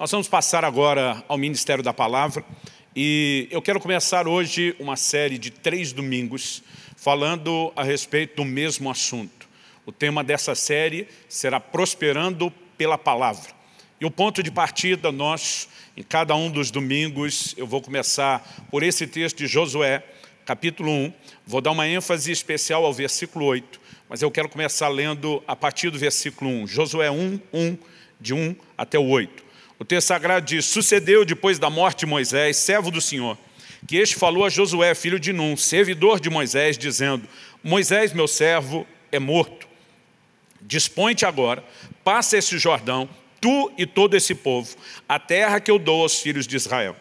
Nós vamos passar agora ao Ministério da Palavra e eu quero começar hoje uma série de três domingos falando a respeito do mesmo assunto. O tema dessa série será Prosperando pela Palavra. E o ponto de partida, nós, em cada um dos domingos, eu vou começar por esse texto de Josué, capítulo 1. Vou dar uma ênfase especial ao versículo 8, mas eu quero começar lendo a partir do versículo 1. Josué 1, 1, de 1 até o 8. O texto sagrado diz: Sucedeu depois da morte de Moisés, servo do Senhor, que este falou a Josué, filho de Num, servidor de Moisés, dizendo: Moisés, meu servo, é morto. Dispõe-te agora, passa esse Jordão, tu e todo esse povo, a terra que eu dou aos filhos de Israel.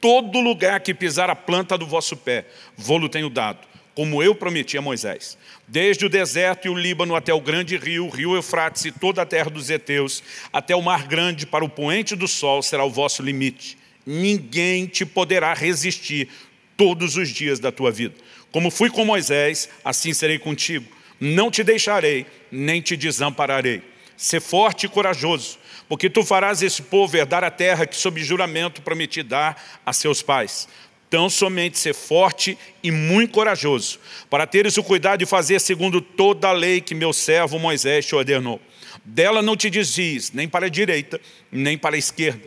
Todo lugar que pisar a planta do vosso pé, vou-lo tenho dado como eu prometi a Moisés. Desde o deserto e o Líbano até o grande rio, o rio Eufrates e toda a terra dos heteus, até o mar grande para o poente do sol será o vosso limite. Ninguém te poderá resistir todos os dias da tua vida. Como fui com Moisés, assim serei contigo. Não te deixarei, nem te desampararei. Ser forte e corajoso, porque tu farás esse povo herdar a terra que, sob juramento, prometi dar a seus pais então, somente ser forte e muito corajoso, para teres o cuidado de fazer segundo toda a lei que meu servo Moisés te ordenou. Dela não te desvies, nem para a direita, nem para a esquerda,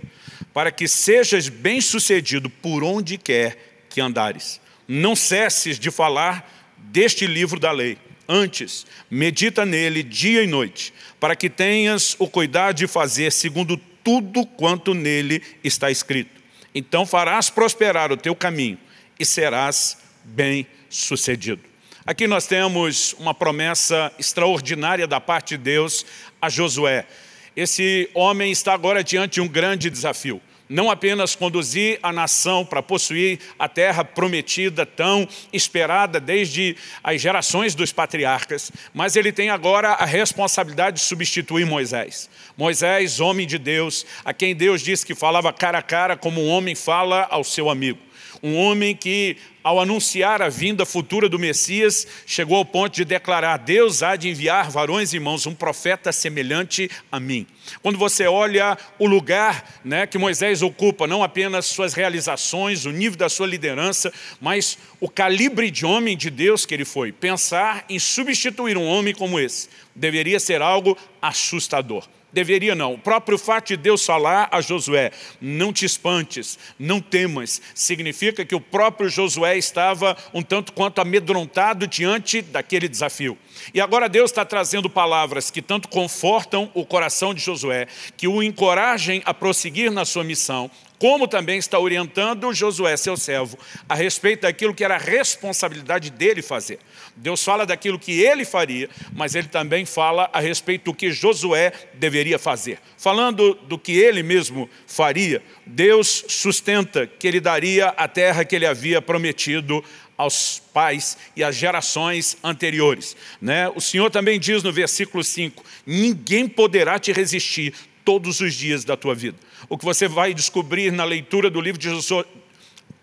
para que sejas bem-sucedido por onde quer que andares. Não cesses de falar deste livro da lei. Antes, medita nele dia e noite, para que tenhas o cuidado de fazer segundo tudo quanto nele está escrito então farás prosperar o teu caminho e serás bem-sucedido. Aqui nós temos uma promessa extraordinária da parte de Deus a Josué. Esse homem está agora diante de um grande desafio não apenas conduzir a nação para possuir a terra prometida, tão esperada desde as gerações dos patriarcas, mas ele tem agora a responsabilidade de substituir Moisés. Moisés, homem de Deus, a quem Deus disse que falava cara a cara como um homem fala ao seu amigo. Um homem que ao anunciar a vinda futura do Messias, chegou ao ponto de declarar: Deus há de enviar, varões e irmãos, um profeta semelhante a mim. Quando você olha o lugar né, que Moisés ocupa, não apenas suas realizações, o nível da sua liderança, mas o calibre de homem de Deus que ele foi, pensar em substituir um homem como esse deveria ser algo assustador. Deveria não. O próprio fato de Deus falar a Josué, não te espantes, não temas, significa que o próprio Josué estava um tanto quanto amedrontado diante daquele desafio. E agora Deus está trazendo palavras que tanto confortam o coração de Josué, que o encorajem a prosseguir na sua missão, como também está orientando Josué, seu servo, a respeito daquilo que era a responsabilidade dele fazer. Deus fala daquilo que ele faria, mas ele também fala a respeito do que Josué deveria fazer. Falando do que ele mesmo faria, Deus sustenta que ele daria a terra que ele havia prometido aos pais e às gerações anteriores. Né? O Senhor também diz no versículo 5, ninguém poderá te resistir todos os dias da tua vida. O que você vai descobrir na leitura do livro de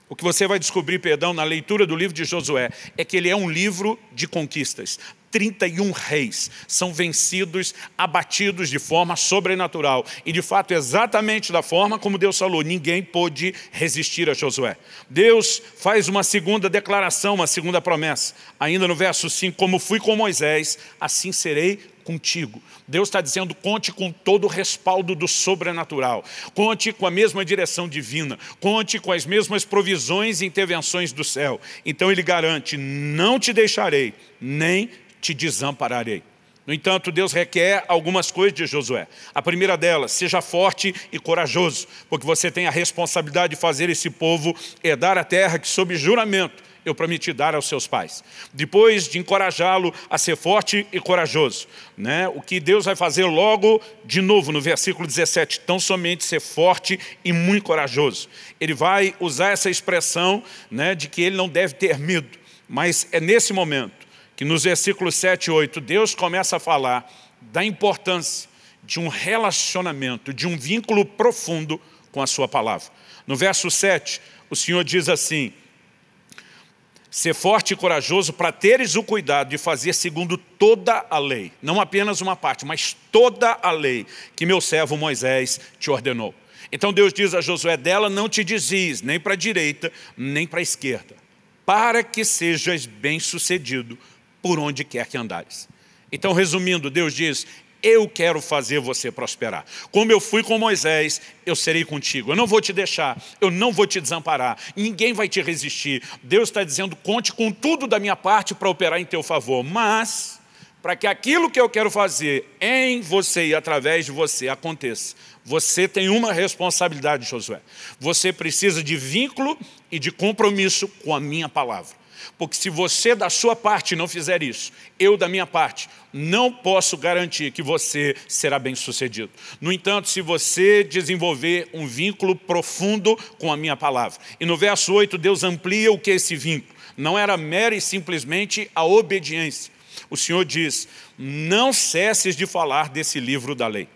o que você vai descobrir, perdão, na leitura do livro de Josué, é que ele é um livro de conquistas. 31 reis são vencidos, abatidos de forma sobrenatural. E de fato, exatamente da forma como Deus falou, ninguém pôde resistir a Josué. Deus faz uma segunda declaração, uma segunda promessa. Ainda no verso 5, como fui com Moisés, assim serei contigo. Deus está dizendo: conte com todo o respaldo do sobrenatural, conte com a mesma direção divina, conte com as mesmas provisões e intervenções do céu. Então ele garante: não te deixarei, nem te desampararei. No entanto, Deus requer algumas coisas de Josué. A primeira delas, seja forte e corajoso, porque você tem a responsabilidade de fazer esse povo herdar a terra que, sob juramento, eu prometi dar aos seus pais. Depois de encorajá-lo a ser forte e corajoso. Né? O que Deus vai fazer logo de novo no versículo 17, tão somente ser forte e muito corajoso. Ele vai usar essa expressão né, de que ele não deve ter medo, mas é nesse momento que nos versículos 7 e 8, Deus começa a falar da importância de um relacionamento, de um vínculo profundo com a sua palavra. No verso 7, o Senhor diz assim, Ser forte e corajoso para teres o cuidado de fazer segundo toda a lei, não apenas uma parte, mas toda a lei que meu servo Moisés te ordenou. Então Deus diz a Josué: dela não te desvies, nem para a direita, nem para a esquerda, para que sejas bem-sucedido por onde quer que andares. Então, resumindo, Deus diz: eu quero fazer você prosperar. Como eu fui com Moisés, eu serei contigo. Eu não vou te deixar, eu não vou te desamparar, ninguém vai te resistir. Deus está dizendo: conte com tudo da minha parte para operar em teu favor, mas para que aquilo que eu quero fazer em você e através de você aconteça, você tem uma responsabilidade, Josué. Você precisa de vínculo e de compromisso com a minha palavra. Porque se você, da sua parte, não fizer isso, eu, da minha parte, não posso garantir que você será bem-sucedido. No entanto, se você desenvolver um vínculo profundo com a minha palavra. E no verso 8, Deus amplia o que é esse vínculo. Não era mera e simplesmente a obediência. O Senhor diz, não cesses de falar desse livro da lei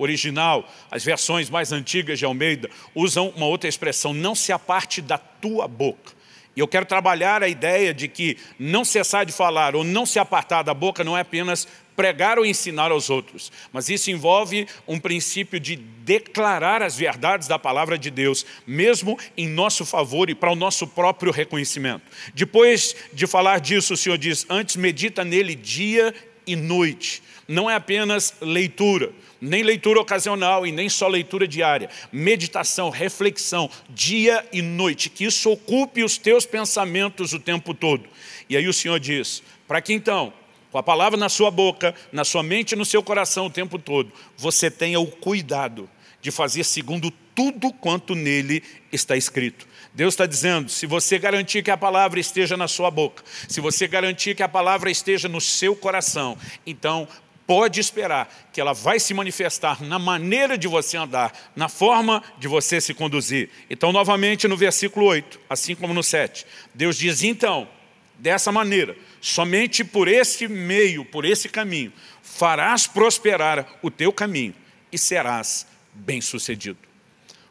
original, as versões mais antigas de Almeida, usam uma outra expressão, não se aparte da tua boca. E eu quero trabalhar a ideia de que não cessar de falar ou não se apartar da boca não é apenas pregar ou ensinar aos outros, mas isso envolve um princípio de declarar as verdades da palavra de Deus, mesmo em nosso favor e para o nosso próprio reconhecimento. Depois de falar disso, o Senhor diz: antes medita nele dia e noite. Não é apenas leitura, nem leitura ocasional e nem só leitura diária. Meditação, reflexão, dia e noite, que isso ocupe os teus pensamentos o tempo todo. E aí o Senhor diz: para que então, com a palavra na sua boca, na sua mente e no seu coração o tempo todo, você tenha o cuidado de fazer segundo tudo quanto nele está escrito. Deus está dizendo: se você garantir que a palavra esteja na sua boca, se você garantir que a palavra esteja no seu coração, então pode esperar que ela vai se manifestar na maneira de você andar, na forma de você se conduzir. Então, novamente, no versículo 8, assim como no 7, Deus diz, então, dessa maneira, somente por esse meio, por esse caminho, farás prosperar o teu caminho e serás bem-sucedido.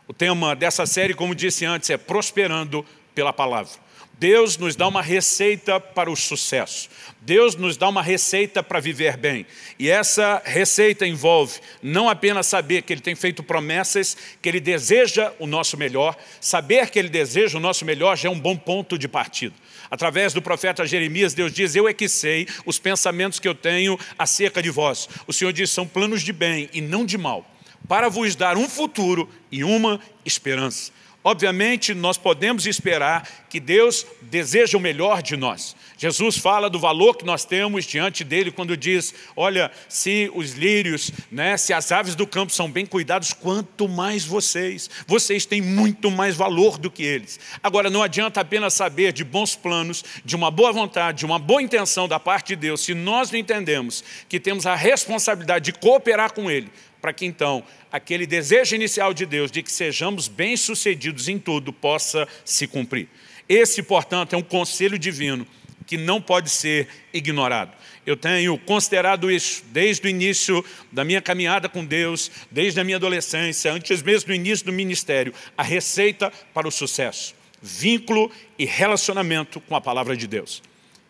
O tema dessa série, como disse antes, é prosperando pela palavra. Deus nos dá uma receita para o sucesso. Deus nos dá uma receita para viver bem. E essa receita envolve não apenas saber que Ele tem feito promessas, que Ele deseja o nosso melhor. Saber que Ele deseja o nosso melhor já é um bom ponto de partida. Através do profeta Jeremias, Deus diz: Eu é que sei os pensamentos que eu tenho acerca de vós. O Senhor diz: são planos de bem e não de mal, para vos dar um futuro e uma esperança. Obviamente, nós podemos esperar que Deus deseja o melhor de nós. Jesus fala do valor que nós temos diante dele quando diz: Olha, se os lírios, né, se as aves do campo são bem cuidados, quanto mais vocês, vocês têm muito mais valor do que eles. Agora, não adianta apenas saber de bons planos, de uma boa vontade, de uma boa intenção da parte de Deus, se nós não entendemos que temos a responsabilidade de cooperar com Ele para que então aquele desejo inicial de Deus de que sejamos bem-sucedidos em tudo possa se cumprir. Esse, portanto, é um conselho divino que não pode ser ignorado. Eu tenho considerado isso desde o início da minha caminhada com Deus, desde a minha adolescência, antes mesmo do início do ministério, a receita para o sucesso, vínculo e relacionamento com a palavra de Deus.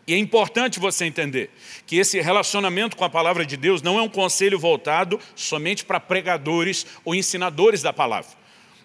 E é importante você entender que esse relacionamento com a palavra de Deus não é um conselho voltado somente para pregadores ou ensinadores da palavra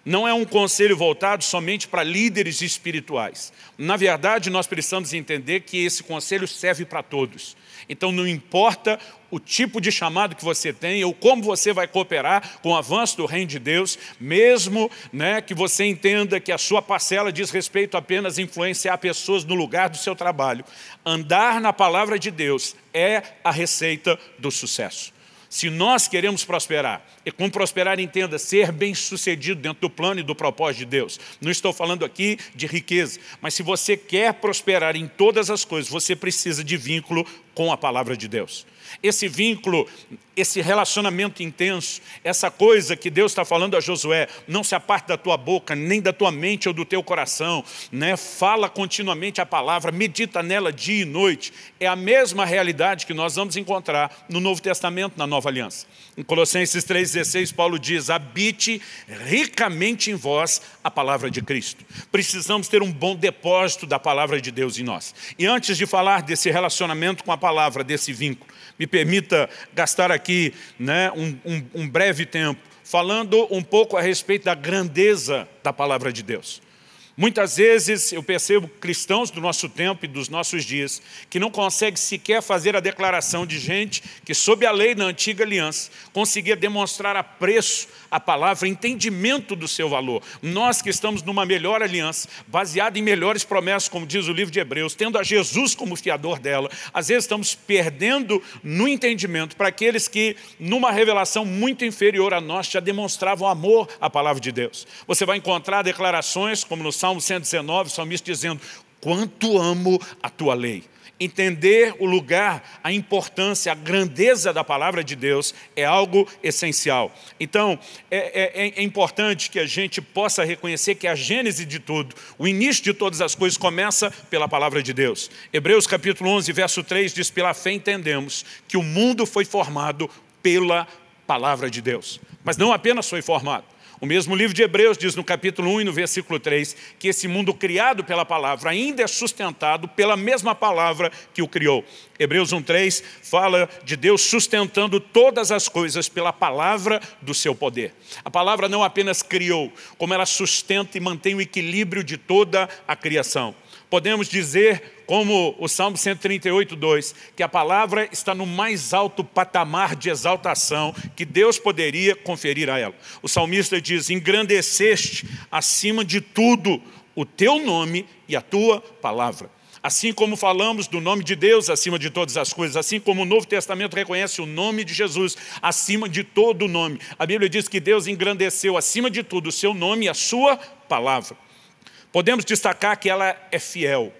não é um conselho voltado somente para líderes espirituais. Na verdade, nós precisamos entender que esse conselho serve para todos. Então, não importa o tipo de chamado que você tem ou como você vai cooperar com o avanço do reino de Deus, mesmo né, que você entenda que a sua parcela diz respeito apenas a influenciar pessoas no lugar do seu trabalho, andar na palavra de Deus é a receita do sucesso. Se nós queremos prosperar, e é com prosperar entenda ser bem-sucedido dentro do plano e do propósito de Deus. Não estou falando aqui de riqueza, mas se você quer prosperar em todas as coisas, você precisa de vínculo com a palavra de Deus esse vínculo, esse relacionamento intenso, essa coisa que Deus está falando a Josué, não se aparte da tua boca, nem da tua mente ou do teu coração, né? fala continuamente a palavra, medita nela dia e noite, é a mesma realidade que nós vamos encontrar no Novo Testamento, na Nova Aliança. Em Colossenses 3,16, Paulo diz, habite ricamente em vós a palavra de Cristo. Precisamos ter um bom depósito da palavra de Deus em nós. E antes de falar desse relacionamento com a palavra, desse vínculo, me permita gastar aqui né, um, um, um breve tempo falando um pouco a respeito da grandeza da palavra de Deus. Muitas vezes eu percebo cristãos do nosso tempo e dos nossos dias que não conseguem sequer fazer a declaração de gente que, sob a lei da antiga aliança, conseguia demonstrar apreço à palavra, entendimento do seu valor. Nós que estamos numa melhor aliança, baseada em melhores promessas, como diz o livro de Hebreus, tendo a Jesus como fiador dela, às vezes estamos perdendo no entendimento para aqueles que, numa revelação muito inferior a nós, já demonstravam amor à palavra de Deus. Você vai encontrar declarações, como no Salmo 119, o salmista dizendo: Quanto amo a tua lei. Entender o lugar, a importância, a grandeza da palavra de Deus é algo essencial. Então, é, é, é, é, importante que a gente possa reconhecer que a gênese de tudo, o início de todas as coisas, começa pela palavra de Deus. Hebreus capítulo 11, verso 3 diz: Pela fé entendemos que o mundo foi formado pela palavra de Deus. Mas não apenas foi formado, o mesmo livro de Hebreus diz no capítulo 1 e no versículo 3 que esse mundo criado pela palavra ainda é sustentado pela mesma palavra que o criou. Hebreus 3 fala de Deus sustentando todas as coisas pela palavra do seu poder. A palavra não apenas criou, como ela sustenta e mantém o equilíbrio de toda a criação podemos dizer, como o Salmo 138, 2, que a palavra está no mais alto patamar de exaltação que Deus poderia conferir a ela. O salmista diz: Engrandeceste acima de tudo o teu nome e a tua palavra. Assim como falamos do nome de Deus acima de todas as coisas, assim como o Novo Testamento reconhece o nome de Jesus acima de todo nome, a Bíblia diz que Deus engrandeceu acima de tudo o seu nome e a sua palavra. Podemos destacar que ela é fiel.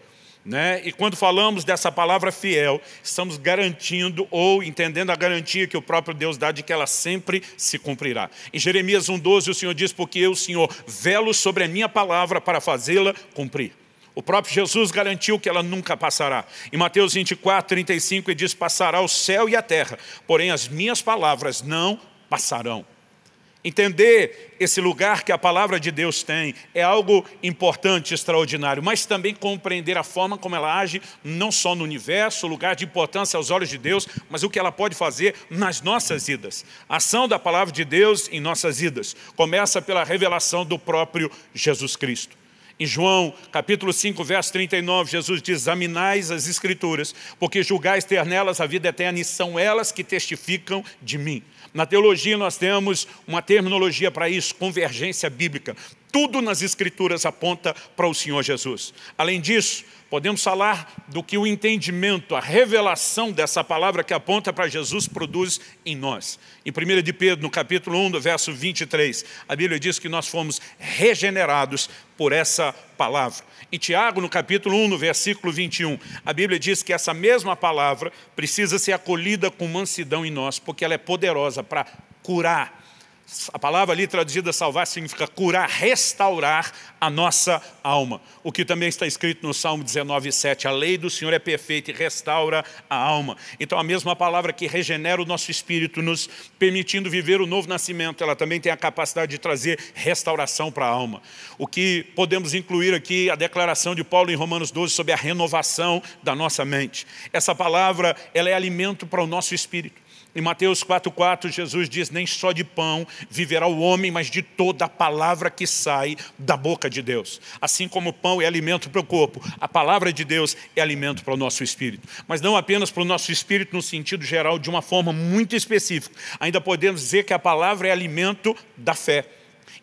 Né? E quando falamos dessa palavra fiel, estamos garantindo ou entendendo a garantia que o próprio Deus dá de que ela sempre se cumprirá. Em Jeremias 1,12, o Senhor diz: Porque eu, Senhor, velo sobre a minha palavra para fazê-la cumprir. O próprio Jesus garantiu que ela nunca passará. Em Mateus 24, 35, ele diz: Passará o céu e a terra, porém as minhas palavras não passarão. Entender esse lugar que a palavra de Deus tem é algo importante, extraordinário, mas também compreender a forma como ela age, não só no universo, lugar de importância aos olhos de Deus, mas o que ela pode fazer nas nossas vidas. A ação da palavra de Deus em nossas vidas começa pela revelação do próprio Jesus Cristo. Em João, capítulo 5, verso 39, Jesus diz, examinais as escrituras, porque julgais ter nelas a vida eterna, e são elas que testificam de mim. Na teologia, nós temos uma terminologia para isso, convergência bíblica. Tudo nas Escrituras aponta para o Senhor Jesus. Além disso, podemos falar do que o entendimento, a revelação dessa palavra que aponta para Jesus produz em nós. Em 1 de Pedro, no capítulo 1, do verso 23, a Bíblia diz que nós fomos regenerados por essa palavra. Em Tiago, no capítulo 1, no versículo 21, a Bíblia diz que essa mesma palavra precisa ser acolhida com mansidão em nós, porque ela é poderosa para curar a palavra ali traduzida salvar significa curar, restaurar a nossa alma. O que também está escrito no Salmo 19, 7. A lei do Senhor é perfeita e restaura a alma. Então, a mesma palavra que regenera o nosso espírito, nos permitindo viver o novo nascimento, ela também tem a capacidade de trazer restauração para a alma. O que podemos incluir aqui a declaração de Paulo em Romanos 12 sobre a renovação da nossa mente. Essa palavra ela é alimento para o nosso espírito. Em Mateus 4,4, Jesus diz: Nem só de pão viverá o homem, mas de toda a palavra que sai da boca de Deus. Assim como o pão é alimento para o corpo, a palavra de Deus é alimento para o nosso espírito. Mas não apenas para o nosso espírito no sentido geral, de uma forma muito específica. Ainda podemos dizer que a palavra é alimento da fé.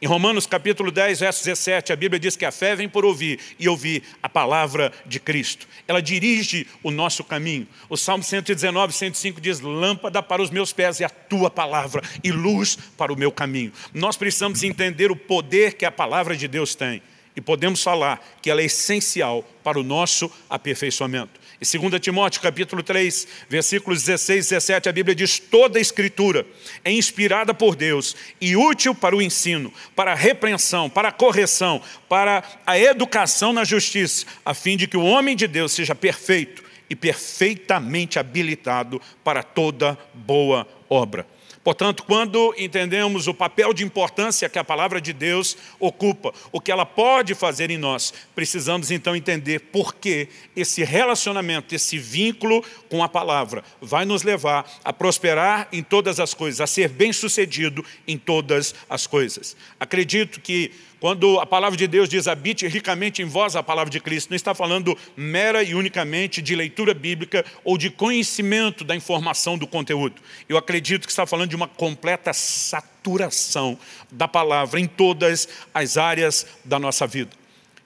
Em Romanos capítulo 10, verso 17, a Bíblia diz que a fé vem por ouvir e ouvir a palavra de Cristo. Ela dirige o nosso caminho. O Salmo 119, 105 diz: Lâmpada para os meus pés e a tua palavra, e luz para o meu caminho. Nós precisamos entender o poder que a palavra de Deus tem. E podemos falar que ela é essencial para o nosso aperfeiçoamento. Em 2 Timóteo, capítulo 3, versículos 16 e 17, a Bíblia diz: toda a escritura é inspirada por Deus e útil para o ensino, para a repreensão, para a correção, para a educação na justiça, a fim de que o homem de Deus seja perfeito e perfeitamente habilitado para toda boa obra. Portanto, quando entendemos o papel de importância que a palavra de Deus ocupa, o que ela pode fazer em nós, precisamos então entender por que esse relacionamento, esse vínculo com a palavra vai nos levar a prosperar em todas as coisas, a ser bem-sucedido em todas as coisas. Acredito que quando a palavra de Deus diz habite ricamente em vós a palavra de Cristo, não está falando mera e unicamente de leitura bíblica ou de conhecimento da informação do conteúdo. Eu acredito que está falando de uma completa saturação da palavra em todas as áreas da nossa vida.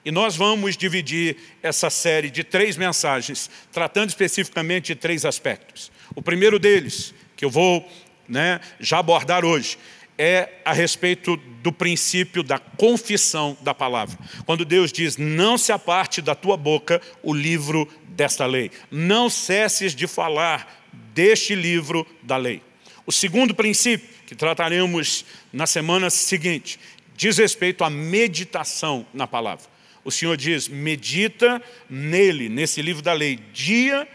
E nós vamos dividir essa série de três mensagens, tratando especificamente de três aspectos. O primeiro deles, que eu vou né, já abordar hoje, é a respeito do princípio da confissão da palavra. Quando Deus diz, não se aparte da tua boca o livro desta lei. Não cesses de falar deste livro da lei. O segundo princípio, que trataremos na semana seguinte, diz respeito à meditação na palavra. O Senhor diz, medita nele, nesse livro da lei, dia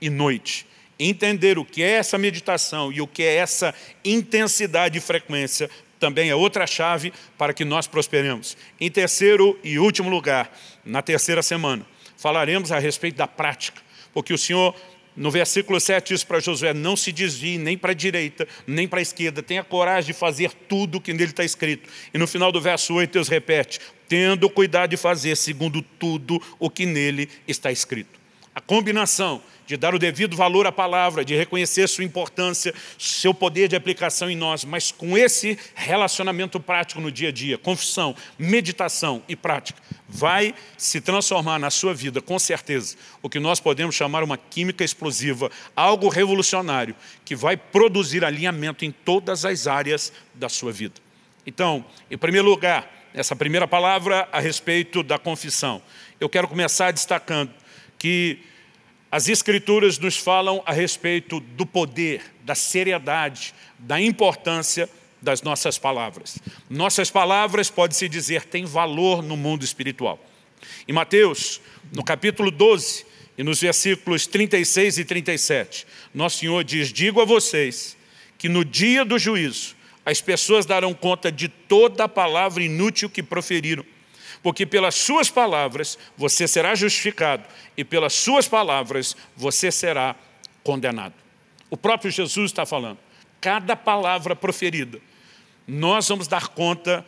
e noite. Entender o que é essa meditação e o que é essa intensidade e frequência também é outra chave para que nós prosperemos. Em terceiro e último lugar, na terceira semana, falaremos a respeito da prática, porque o Senhor no versículo 7 diz para Josué: Não se desvie nem para a direita, nem para a esquerda, tenha coragem de fazer tudo o que nele está escrito. E no final do verso 8, Deus repete: Tendo cuidado de fazer segundo tudo o que nele está escrito. A combinação de dar o devido valor à palavra, de reconhecer sua importância, seu poder de aplicação em nós, mas com esse relacionamento prático no dia a dia, confissão, meditação e prática, vai se transformar na sua vida, com certeza, o que nós podemos chamar uma química explosiva, algo revolucionário, que vai produzir alinhamento em todas as áreas da sua vida. Então, em primeiro lugar, essa primeira palavra a respeito da confissão. Eu quero começar destacando que as Escrituras nos falam a respeito do poder, da seriedade, da importância das nossas palavras. Nossas palavras, pode-se dizer, têm valor no mundo espiritual. Em Mateus, no capítulo 12, e nos versículos 36 e 37, Nosso Senhor diz: Digo a vocês que no dia do juízo as pessoas darão conta de toda a palavra inútil que proferiram porque pelas suas palavras você será justificado e pelas suas palavras você será condenado. O próprio Jesus está falando, cada palavra proferida, nós vamos dar conta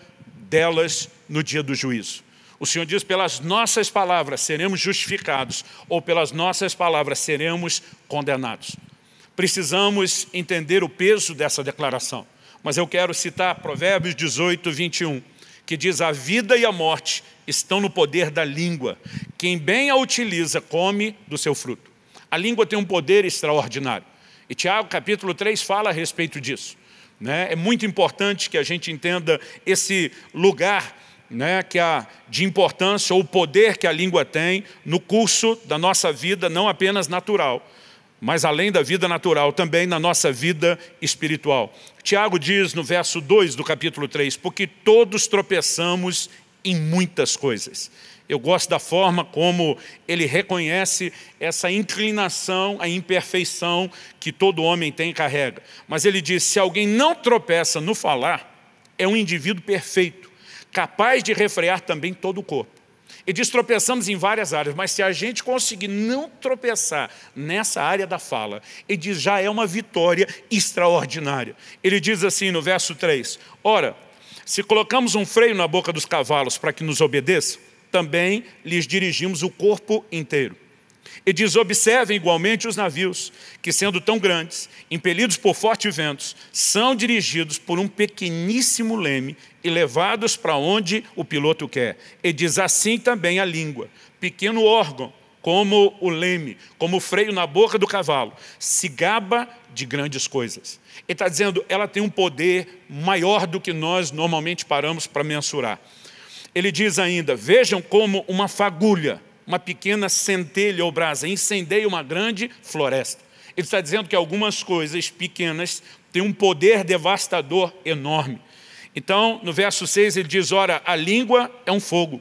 delas no dia do juízo. O Senhor diz, pelas nossas palavras seremos justificados ou pelas nossas palavras seremos condenados. Precisamos entender o peso dessa declaração. Mas eu quero citar Provérbios 18, 21 que diz: A vida e a morte estão no poder da língua. Quem bem a utiliza, come do seu fruto. A língua tem um poder extraordinário. E Tiago, capítulo 3, fala a respeito disso. Né? É muito importante que a gente entenda esse lugar né, que a, de importância ou o poder que a língua tem no curso da nossa vida, não apenas natural, mas além da vida natural, também na nossa vida espiritual. Tiago diz no verso 2 do capítulo 3: Porque todos tropeçamos em muitas coisas. Eu gosto da forma como ele reconhece essa inclinação à imperfeição que todo homem tem e carrega. Mas ele diz: se alguém não tropeça no falar, é um indivíduo perfeito, capaz de refrear também todo o corpo. Ele diz: tropeçamos em várias áreas, mas se a gente conseguir não tropeçar nessa área da fala, ele diz: já é uma vitória extraordinária. Ele diz assim no verso 3: Ora, se colocamos um freio na boca dos cavalos para que nos obedeçam, também lhes dirigimos o corpo inteiro. E diz: observem igualmente os navios, que sendo tão grandes, impelidos por fortes ventos, são dirigidos por um pequeníssimo leme e levados para onde o piloto quer. E diz assim também a língua, pequeno órgão, como o leme, como o freio na boca do cavalo, se gaba de grandes coisas. Ele está dizendo, ela tem um poder maior do que nós normalmente paramos para mensurar. Ele diz ainda, vejam como uma fagulha, uma pequena centelha ou brasa, incendeia uma grande floresta. Ele está dizendo que algumas coisas pequenas têm um poder devastador enorme. Então, no verso 6 ele diz: Ora, a língua é um fogo,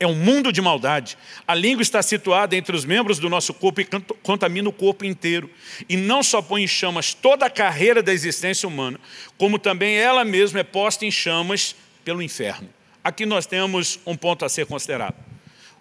é um mundo de maldade. A língua está situada entre os membros do nosso corpo e contamina o corpo inteiro. E não só põe em chamas toda a carreira da existência humana, como também ela mesma é posta em chamas pelo inferno. Aqui nós temos um ponto a ser considerado.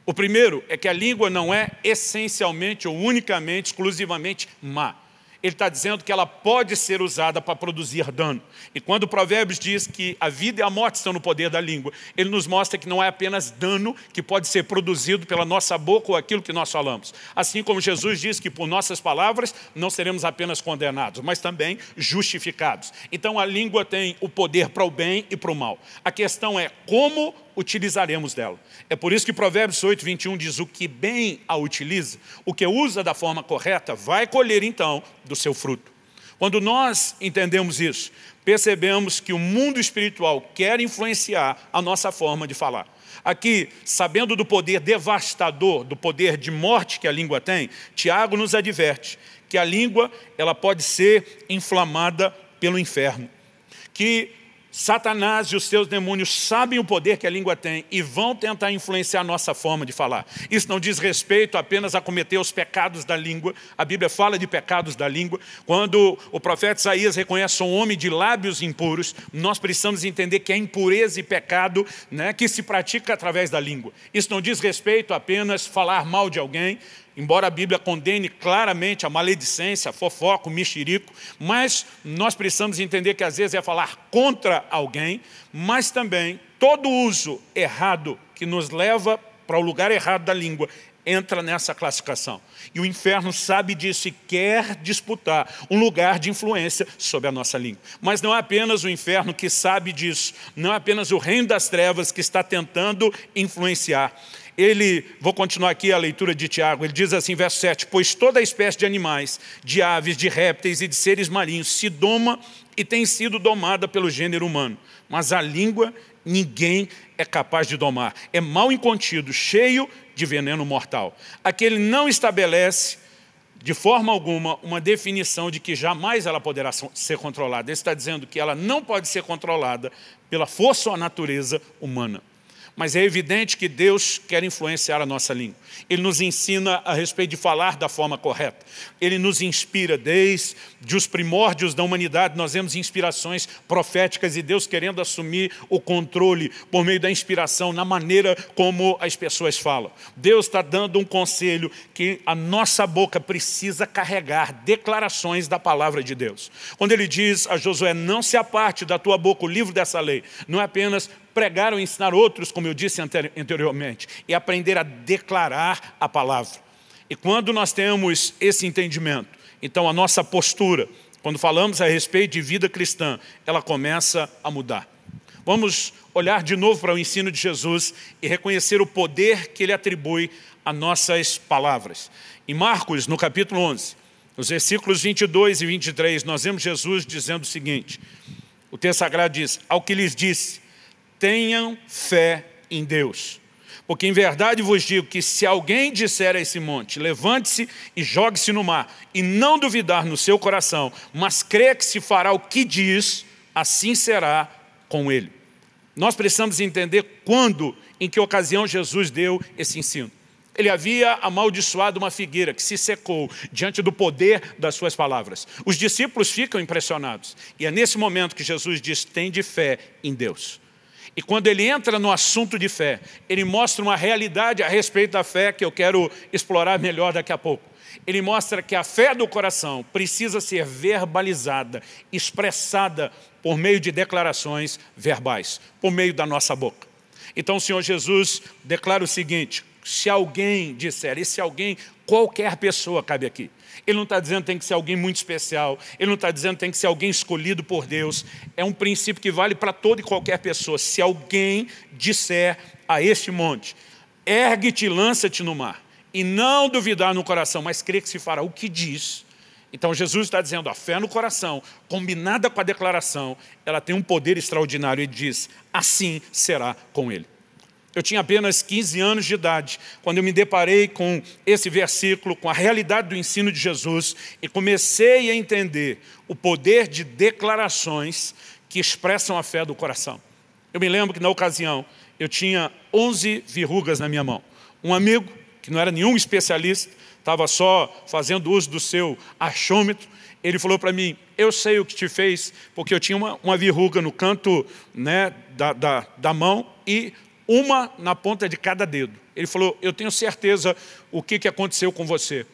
O primeiro é que a língua não é essencialmente ou unicamente, exclusivamente má ele está dizendo que ela pode ser usada para produzir dano. E quando o Provérbios diz que a vida e a morte estão no poder da língua, ele nos mostra que não é apenas dano que pode ser produzido pela nossa boca ou aquilo que nós falamos. Assim como Jesus diz que por nossas palavras não seremos apenas condenados, mas também justificados. Então a língua tem o poder para o bem e para o mal. A questão é como utilizaremos dela. É por isso que Provérbios 8, 21 diz: O que bem a utiliza, o que usa da forma correta, vai colher então do seu fruto. Quando nós entendemos isso, percebemos que o mundo espiritual quer influenciar a nossa forma de falar. Aqui, sabendo do poder devastador, do poder de morte que a língua tem, Tiago nos adverte que a língua ela pode ser inflamada pelo inferno. Que Satanás e os seus demônios sabem o poder que a língua tem e vão tentar influenciar a nossa forma de falar. Isso não diz respeito apenas a cometer os pecados da língua. A Bíblia fala de pecados da língua. Quando o profeta Isaías reconhece um homem de lábios impuros, nós precisamos entender que é impureza e pecado né, que se pratica através da língua. Isso não diz respeito apenas falar mal de alguém, Embora a Bíblia condene claramente a maledicência, fofoco, fofoca, mexerico, mas nós precisamos entender que às vezes é falar contra alguém, mas também todo uso errado que nos leva para o lugar errado da língua entra nessa classificação. E o inferno sabe disso e quer disputar um lugar de influência sobre a nossa língua. Mas não é apenas o inferno que sabe disso, não é apenas o reino das trevas que está tentando influenciar. Ele, vou continuar aqui a leitura de Tiago, ele diz assim, verso 7: Pois toda espécie de animais, de aves, de répteis e de seres marinhos se doma e tem sido domada pelo gênero humano, mas a língua ninguém é capaz de domar. É mal incontido, cheio de veneno mortal. Aquele não estabelece de forma alguma uma definição de que jamais ela poderá ser controlada. Ele está dizendo que ela não pode ser controlada pela força ou natureza humana. Mas é evidente que Deus quer influenciar a nossa língua. Ele nos ensina a respeito de falar da forma correta. Ele nos inspira desde os primórdios da humanidade. Nós vemos inspirações proféticas e Deus querendo assumir o controle por meio da inspiração na maneira como as pessoas falam. Deus está dando um conselho que a nossa boca precisa carregar declarações da palavra de Deus. Quando ele diz a Josué: Não se aparte da tua boca o livro dessa lei, não é apenas pregar ou ensinar outros, como eu disse anteriormente, e aprender a declarar a palavra. E quando nós temos esse entendimento, então a nossa postura, quando falamos a respeito de vida cristã, ela começa a mudar. Vamos olhar de novo para o ensino de Jesus e reconhecer o poder que ele atribui a nossas palavras. Em Marcos, no capítulo 11, nos versículos 22 e 23, nós vemos Jesus dizendo o seguinte, o texto sagrado diz, ao que lhes disse, tenham fé em Deus. Porque em verdade vos digo que se alguém disser a esse monte, levante-se e jogue-se no mar, e não duvidar no seu coração, mas crê que se fará o que diz, assim será com ele. Nós precisamos entender quando, em que ocasião Jesus deu esse ensino. Ele havia amaldiçoado uma figueira que se secou diante do poder das suas palavras. Os discípulos ficam impressionados. E é nesse momento que Jesus diz: tem de fé em Deus. E quando ele entra no assunto de fé, ele mostra uma realidade a respeito da fé que eu quero explorar melhor daqui a pouco. Ele mostra que a fé do coração precisa ser verbalizada, expressada por meio de declarações verbais, por meio da nossa boca. Então o Senhor Jesus declara o seguinte: se alguém disser, esse alguém, qualquer pessoa cabe aqui. Ele não está dizendo que tem que ser alguém muito especial, ele não está dizendo que tem que ser alguém escolhido por Deus. É um princípio que vale para toda e qualquer pessoa. Se alguém disser a este monte, ergue-te e lança-te no mar, e não duvidar no coração, mas crê que se fará o que diz. Então Jesus está dizendo, a fé no coração, combinada com a declaração, ela tem um poder extraordinário e diz, assim será com ele. Eu tinha apenas 15 anos de idade quando eu me deparei com esse versículo, com a realidade do ensino de Jesus e comecei a entender o poder de declarações que expressam a fé do coração. Eu me lembro que na ocasião eu tinha 11 verrugas na minha mão. Um amigo, que não era nenhum especialista, estava só fazendo uso do seu achômetro, ele falou para mim, eu sei o que te fez, porque eu tinha uma, uma verruga no canto né, da, da, da mão e uma na ponta de cada dedo. Ele falou: Eu tenho certeza o que, que aconteceu com você.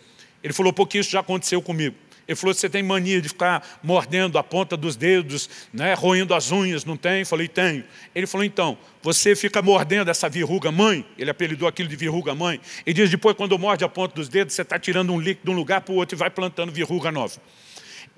Ele falou: Porque isso já aconteceu comigo. Ele falou: Você tem mania de ficar mordendo a ponta dos dedos, né, roendo as unhas, não tem? Eu falei: Tenho. Ele falou: Então, você fica mordendo essa verruga mãe. Ele apelidou aquilo de verruga mãe. E diz: Depois, quando morde a ponta dos dedos, você está tirando um líquido de um lugar para o outro e vai plantando verruga nova.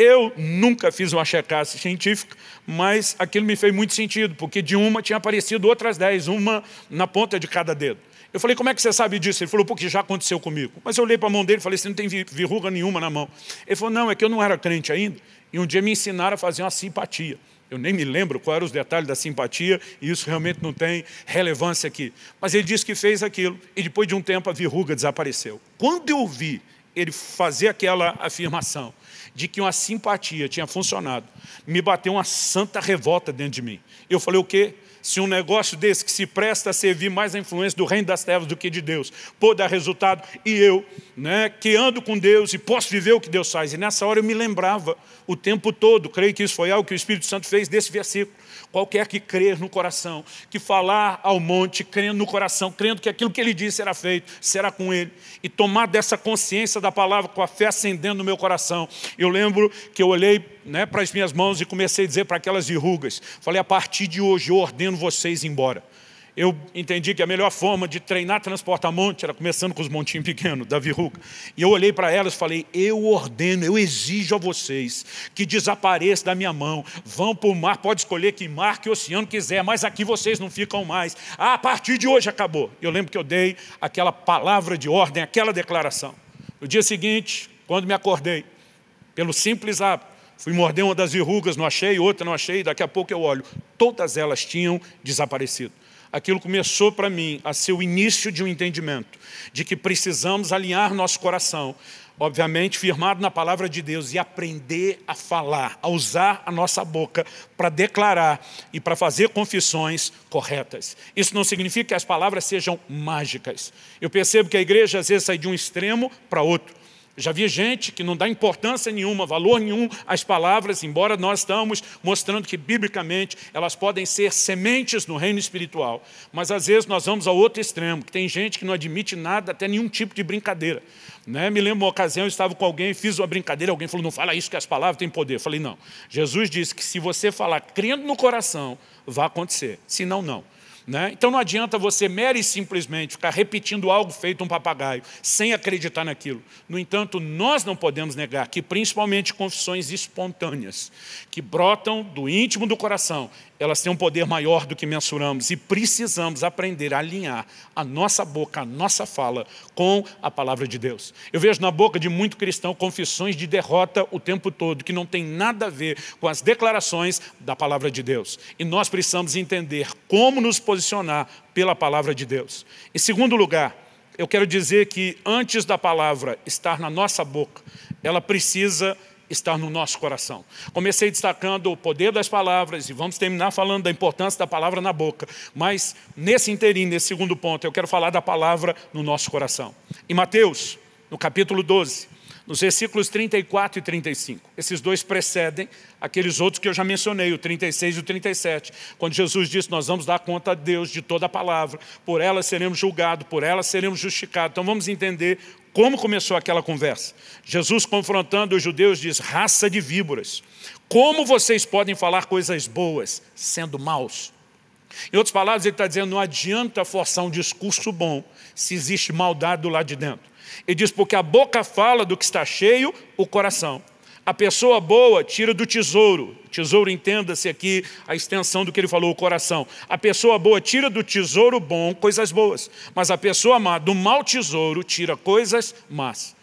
Eu nunca fiz uma checagem científica, mas aquilo me fez muito sentido, porque de uma tinha aparecido outras dez, uma na ponta de cada dedo. Eu falei, como é que você sabe disso? Ele falou, porque já aconteceu comigo. Mas eu olhei para a mão dele e falei, você não tem verruga nenhuma na mão. Ele falou, não, é que eu não era crente ainda. E um dia me ensinaram a fazer uma simpatia. Eu nem me lembro quais eram os detalhes da simpatia, e isso realmente não tem relevância aqui. Mas ele disse que fez aquilo, e depois de um tempo a verruga desapareceu. Quando eu vi ele fazer aquela afirmação, de que uma simpatia tinha funcionado, me bateu uma santa revolta dentro de mim. Eu falei o quê? Se um negócio desse que se presta a servir mais a influência do reino das trevas do que de Deus, pôr dar resultado, e eu, né, que ando com Deus e posso viver o que Deus faz, e nessa hora eu me lembrava o tempo todo, creio que isso foi algo que o Espírito Santo fez desse versículo, Qualquer que crer no coração, que falar ao monte, crendo no coração, crendo que aquilo que ele disse será feito, será com ele, e tomar dessa consciência da palavra com a fé acendendo no meu coração. Eu lembro que eu olhei né, para as minhas mãos e comecei a dizer para aquelas verrugas: falei, a partir de hoje eu ordeno vocês embora eu entendi que a melhor forma de treinar transporta-monte era começando com os montinhos pequenos, da verruga. E eu olhei para elas e falei: Eu ordeno, eu exijo a vocês que desapareçam da minha mão. Vão para o mar, pode escolher que mar que o oceano quiser, mas aqui vocês não ficam mais. Ah, a partir de hoje acabou. Eu lembro que eu dei aquela palavra de ordem, aquela declaração. No dia seguinte, quando me acordei, pelo simples hábito, Fui morder uma das verrugas, não achei, outra não achei, daqui a pouco eu olho. Todas elas tinham desaparecido aquilo começou para mim a ser o início de um entendimento de que precisamos alinhar nosso coração, obviamente firmado na palavra de Deus, e aprender a falar, a usar a nossa boca para declarar e para fazer confissões corretas. Isso não significa que as palavras sejam mágicas. Eu percebo que a igreja às vezes sai de um extremo para outro. Já vi gente que não dá importância nenhuma, valor nenhum às palavras, embora nós estamos mostrando que biblicamente elas podem ser sementes no reino espiritual. Mas às vezes nós vamos ao outro extremo, que tem gente que não admite nada, até nenhum tipo de brincadeira. Né? Me lembro uma ocasião, eu estava com alguém, fiz uma brincadeira, alguém falou, não fala isso que as palavras têm poder. Eu falei, não. Jesus disse que se você falar crendo no coração, vai acontecer. Se não, não. Né? Então não adianta você mera e simplesmente ficar repetindo algo feito um papagaio, sem acreditar naquilo. No entanto, nós não podemos negar que, principalmente confissões espontâneas, que brotam do íntimo do coração elas têm um poder maior do que mensuramos e precisamos aprender a alinhar a nossa boca, a nossa fala com a palavra de Deus. Eu vejo na boca de muito cristão confissões de derrota o tempo todo, que não tem nada a ver com as declarações da palavra de Deus. E nós precisamos entender como nos posicionar pela palavra de Deus. Em segundo lugar, eu quero dizer que antes da palavra estar na nossa boca, ela precisa estar no nosso coração. Comecei destacando o poder das palavras e vamos terminar falando da importância da palavra na boca. Mas nesse interim, nesse segundo ponto, eu quero falar da palavra no nosso coração. Em Mateus, no capítulo 12, nos versículos 34 e 35. Esses dois precedem aqueles outros que eu já mencionei, o 36 e o 37, quando Jesus disse: Nós vamos dar conta a Deus de toda a palavra, por ela seremos julgados, por ela seremos justificados. Então vamos entender como começou aquela conversa. Jesus confrontando os judeus diz: Raça de víboras, como vocês podem falar coisas boas sendo maus? Em outras palavras, ele está dizendo: não adianta forçar um discurso bom se existe maldade do lado de dentro. Ele diz: porque a boca fala do que está cheio, o coração. A pessoa boa tira do tesouro. Tesouro, entenda-se aqui a extensão do que ele falou, o coração. A pessoa boa tira do tesouro bom coisas boas, mas a pessoa má do mau tesouro tira coisas más.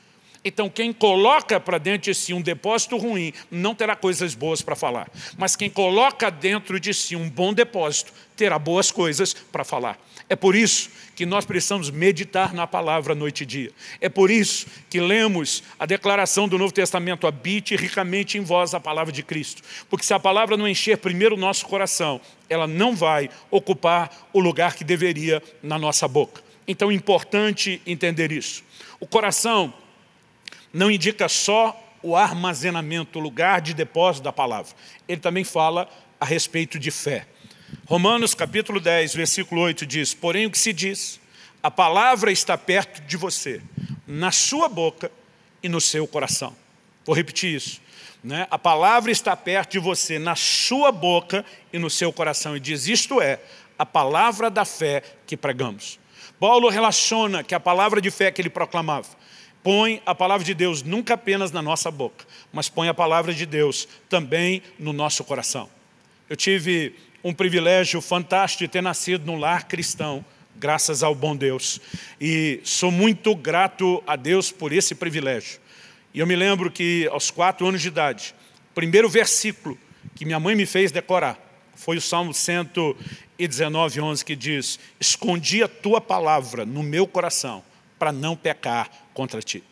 Então, quem coloca para dentro de si um depósito ruim não terá coisas boas para falar, mas quem coloca dentro de si um bom depósito terá boas coisas para falar. É por isso que nós precisamos meditar na palavra noite e dia. É por isso que lemos a declaração do Novo Testamento: habite ricamente em vós a palavra de Cristo. Porque se a palavra não encher primeiro o nosso coração, ela não vai ocupar o lugar que deveria na nossa boca. Então é importante entender isso. O coração não indica só o armazenamento, o lugar de depósito da palavra. Ele também fala a respeito de fé. Romanos capítulo 10, versículo 8 diz: Porém, o que se diz? A palavra está perto de você, na sua boca e no seu coração. Vou repetir isso. Né? A palavra está perto de você, na sua boca e no seu coração. E diz: Isto é a palavra da fé que pregamos. Paulo relaciona que a palavra de fé que ele proclamava põe a palavra de Deus nunca apenas na nossa boca, mas põe a palavra de Deus também no nosso coração. Eu tive um privilégio fantástico de ter nascido num lar cristão, graças ao bom Deus. E sou muito grato a Deus por esse privilégio. E eu me lembro que, aos quatro anos de idade, o primeiro versículo que minha mãe me fez decorar foi o Salmo 119, 11, que diz: Escondi a tua palavra no meu coração, para não pecar contra ti.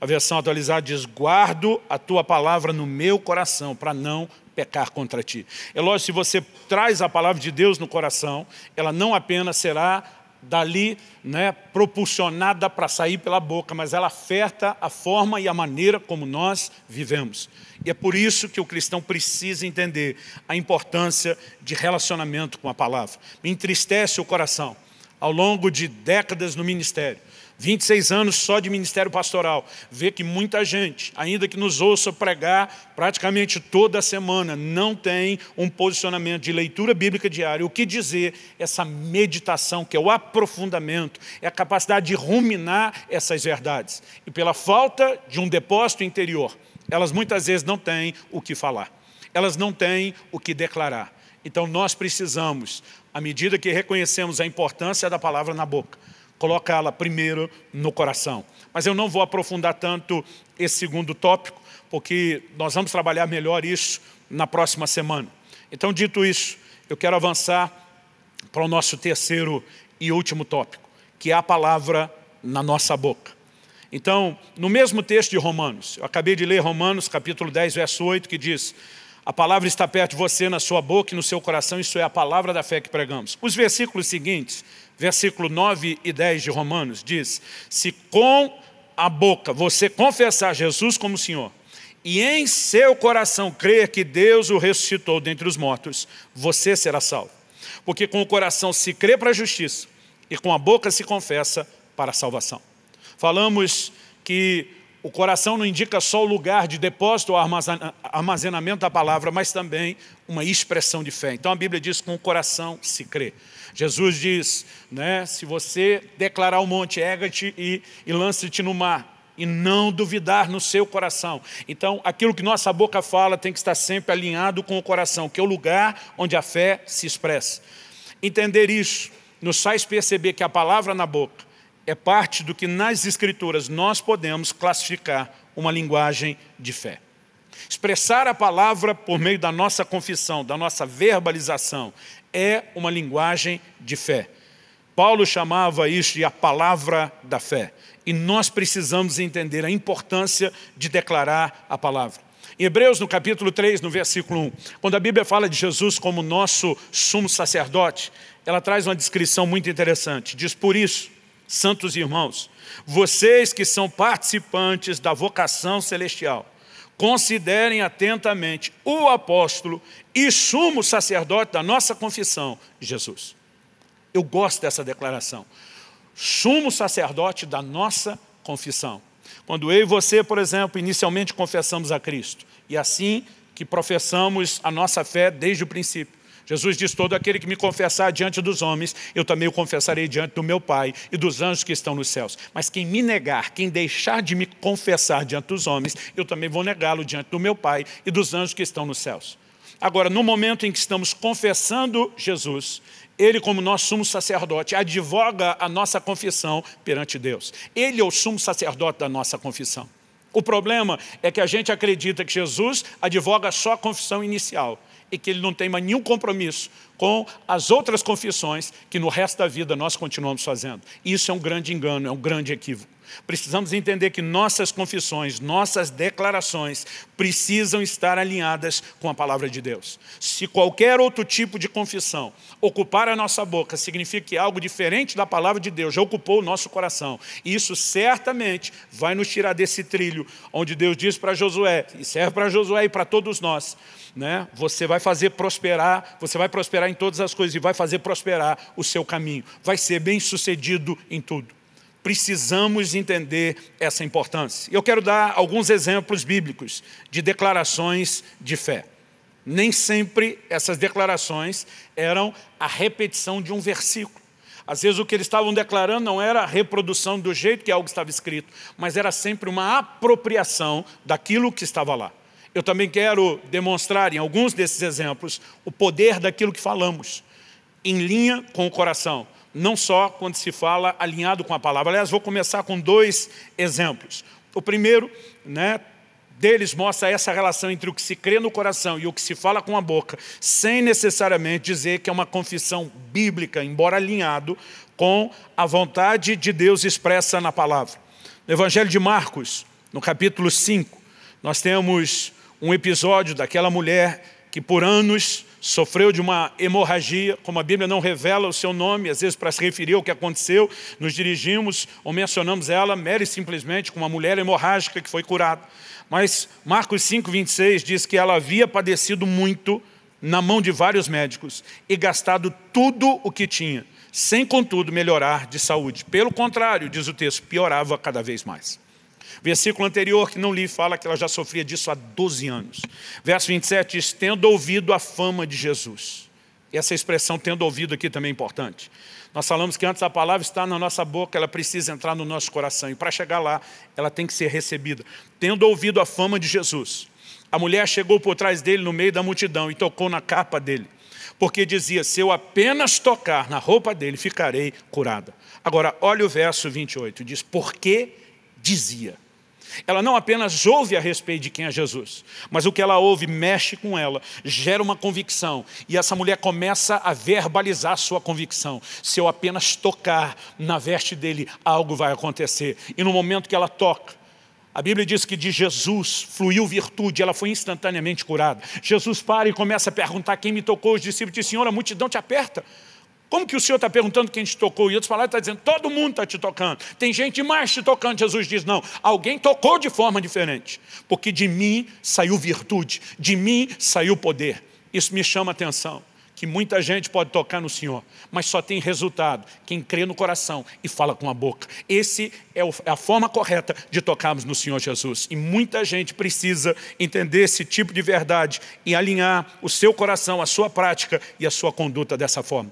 A versão atualizada diz: Guardo a tua palavra no meu coração, para não pecar contra ti. É lógico, se você traz a palavra de Deus no coração, ela não apenas será dali né, propulsionada para sair pela boca, mas ela afeta a forma e a maneira como nós vivemos. E é por isso que o cristão precisa entender a importância de relacionamento com a palavra. Me entristece o coração ao longo de décadas no ministério 26 anos só de ministério pastoral, vê que muita gente, ainda que nos ouça pregar praticamente toda semana, não tem um posicionamento de leitura bíblica diária. O que dizer essa meditação, que é o aprofundamento, é a capacidade de ruminar essas verdades. E pela falta de um depósito interior, elas muitas vezes não têm o que falar, elas não têm o que declarar. Então nós precisamos, à medida que reconhecemos a importância da palavra na boca, colocá-la primeiro no coração. Mas eu não vou aprofundar tanto esse segundo tópico, porque nós vamos trabalhar melhor isso na próxima semana. Então, dito isso, eu quero avançar para o nosso terceiro e último tópico, que é a palavra na nossa boca. Então, no mesmo texto de Romanos, eu acabei de ler Romanos, capítulo 10, verso 8, que diz: A palavra está perto de você, na sua boca e no seu coração, isso é a palavra da fé que pregamos. Os versículos seguintes versículo 9 e 10 de Romanos, diz: Se com a boca você confessar Jesus como Senhor, e em seu coração crer que Deus o ressuscitou dentre os mortos, você será salvo. Porque com o coração se crê para a justiça, e com a boca se confessa para a salvação. Falamos que o coração não indica só o lugar de depósito ou armazenamento da palavra, mas também uma expressão de fé. Então a Bíblia diz: com o coração se crê. Jesus diz: né, se você declarar o monte, erga-te e, e lance-te no mar, e não duvidar no seu coração. Então, aquilo que nossa boca fala tem que estar sempre alinhado com o coração, que é o lugar onde a fé se expressa. Entender isso nos faz perceber que a palavra na boca é parte do que nas Escrituras nós podemos classificar uma linguagem de fé. Expressar a palavra por meio da nossa confissão, da nossa verbalização, é uma linguagem de fé. Paulo chamava isso de a palavra da fé. E nós precisamos entender a importância de declarar a palavra. Em Hebreus, no capítulo 3, no versículo 1, quando a Bíblia fala de Jesus como nosso sumo sacerdote, ela traz uma descrição muito interessante. Diz, por isso, Santos irmãos, vocês que são participantes da vocação celestial, considerem atentamente o apóstolo e sumo sacerdote da nossa confissão, Jesus. Eu gosto dessa declaração. Sumo sacerdote da nossa confissão. Quando eu e você, por exemplo, inicialmente confessamos a Cristo, e assim que professamos a nossa fé desde o princípio, Jesus diz: Todo aquele que me confessar diante dos homens, eu também o confessarei diante do meu Pai e dos anjos que estão nos céus. Mas quem me negar, quem deixar de me confessar diante dos homens, eu também vou negá-lo diante do meu Pai e dos anjos que estão nos céus. Agora, no momento em que estamos confessando Jesus, ele, como nosso sumo sacerdote, advoga a nossa confissão perante Deus. Ele é o sumo sacerdote da nossa confissão. O problema é que a gente acredita que Jesus advoga só a confissão inicial e que ele não tem mais nenhum compromisso com as outras confissões que no resto da vida nós continuamos fazendo. Isso é um grande engano, é um grande equívoco. Precisamos entender que nossas confissões, nossas declarações precisam estar alinhadas com a palavra de Deus. Se qualquer outro tipo de confissão ocupar a nossa boca significa que algo diferente da palavra de Deus já ocupou o nosso coração, isso certamente vai nos tirar desse trilho onde Deus diz para Josué, e serve para Josué e para todos nós, né? você vai fazer prosperar, você vai prosperar em todas as coisas e vai fazer prosperar o seu caminho, vai ser bem sucedido em tudo precisamos entender essa importância. Eu quero dar alguns exemplos bíblicos de declarações de fé. Nem sempre essas declarações eram a repetição de um versículo. Às vezes o que eles estavam declarando não era a reprodução do jeito que algo estava escrito, mas era sempre uma apropriação daquilo que estava lá. Eu também quero demonstrar em alguns desses exemplos o poder daquilo que falamos, em linha com o coração não só quando se fala alinhado com a palavra. Aliás, vou começar com dois exemplos. O primeiro né, deles mostra essa relação entre o que se crê no coração e o que se fala com a boca, sem necessariamente dizer que é uma confissão bíblica, embora alinhado com a vontade de Deus expressa na palavra. No Evangelho de Marcos, no capítulo 5, nós temos um episódio daquela mulher que por anos sofreu de uma hemorragia, como a Bíblia não revela o seu nome, às vezes para se referir ao que aconteceu, nos dirigimos ou mencionamos ela, mere simplesmente com uma mulher hemorrágica que foi curada. Mas Marcos 5, 26 diz que ela havia padecido muito na mão de vários médicos e gastado tudo o que tinha, sem contudo melhorar de saúde. Pelo contrário, diz o texto, piorava cada vez mais. Versículo anterior que não li fala que ela já sofria disso há 12 anos. Verso 27 diz: tendo ouvido a fama de Jesus. Essa expressão tendo ouvido aqui também é importante. Nós falamos que antes a palavra está na nossa boca, ela precisa entrar no nosso coração. E para chegar lá, ela tem que ser recebida. Tendo ouvido a fama de Jesus, a mulher chegou por trás dele no meio da multidão e tocou na capa dele. Porque dizia: Se eu apenas tocar na roupa dele, ficarei curada. Agora, olha o verso 28, diz: Porque dizia. Ela não apenas ouve a respeito de quem é Jesus, mas o que ela ouve mexe com ela, gera uma convicção, e essa mulher começa a verbalizar sua convicção. Se eu apenas tocar na veste dele, algo vai acontecer. E no momento que ela toca, a Bíblia diz que de Jesus fluiu virtude, ela foi instantaneamente curada. Jesus para e começa a perguntar quem me tocou. Os discípulos dizem: Senhor, a multidão te aperta. Como que o Senhor está perguntando quem te tocou? E outros falaram, está dizendo, todo mundo está te tocando. Tem gente mais te tocando. Jesus diz, não, alguém tocou de forma diferente. Porque de mim saiu virtude, de mim saiu poder. Isso me chama a atenção. Que muita gente pode tocar no Senhor, mas só tem resultado quem crê no coração e fala com a boca. Esse é, é a forma correta de tocarmos no Senhor Jesus. E muita gente precisa entender esse tipo de verdade e alinhar o seu coração, a sua prática e a sua conduta dessa forma.